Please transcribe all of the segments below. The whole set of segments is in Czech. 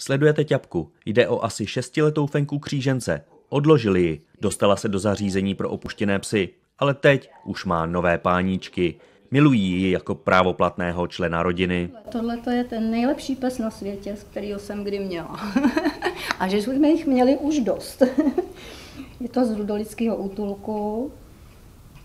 Sledujete ťapku. Jde o asi šestiletou fenku křížence. Odložili ji. Dostala se do zařízení pro opuštěné psy. Ale teď už má nové páníčky. Milují ji jako právoplatného člena rodiny. Tohle to je ten nejlepší pes na světě, z kterého jsem kdy měla. A že jsme jich měli už dost. Je to z rudolického útulku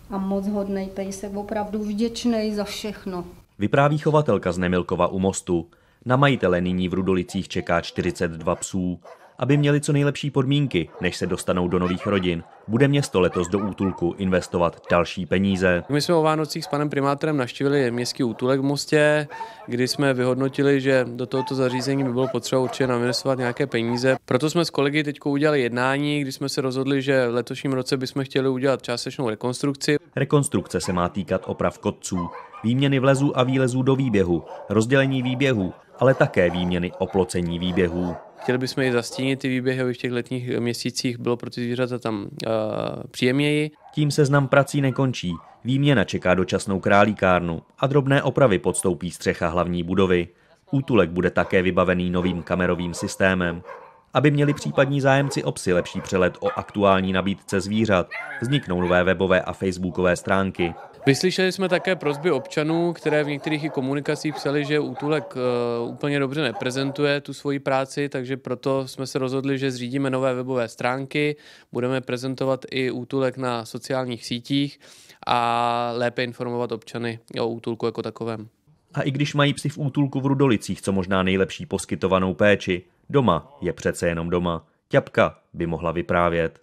a moc hodnej pejsek, opravdu vděčný za všechno. Vypráví chovatelka z Nemilkova u mostu. Na majitele nyní v Rudolicích čeká 42 psů. Aby měli co nejlepší podmínky, než se dostanou do nových rodin, bude město letos do útulku investovat další peníze. My jsme o Vánocích s panem primátorem naštívili městský útulek v Mostě, kdy jsme vyhodnotili, že do tohoto zařízení by bylo potřeba určitě investovat nějaké peníze. Proto jsme s kolegy teď udělali jednání, kdy jsme se rozhodli, že v letošním roce bychom chtěli udělat částečnou rekonstrukci. Rekonstrukce se má týkat oprav kotců, výměny vlezů a výlezů do výběhu, rozdělení výběhu, ale také výměny oplocení výběhů. Chtěli bychom i zastínit ty výběhy, aby v těch letních eh, měsících bylo pro ty zvířata tam uh, příjemněji. Tím seznam prací nekončí. Výměna čeká dočasnou králíkárnu a drobné opravy podstoupí střecha hlavní budovy. Útulek bude také vybavený novým kamerovým systémem. Aby měli případní zájemci obsy lepší přelet o aktuální nabídce zvířat, vzniknou nové webové a facebookové stránky, Vyslyšeli jsme také prozby občanů, které v některých i komunikacích psali, že útulek eh, úplně dobře neprezentuje tu svoji práci, takže proto jsme se rozhodli, že zřídíme nové webové stránky, budeme prezentovat i útulek na sociálních sítích a lépe informovat občany o útulku jako takovém. A i když mají psi v útulku v Rudolicích co možná nejlepší poskytovanou péči, doma je přece jenom doma. Ťapka by mohla vyprávět.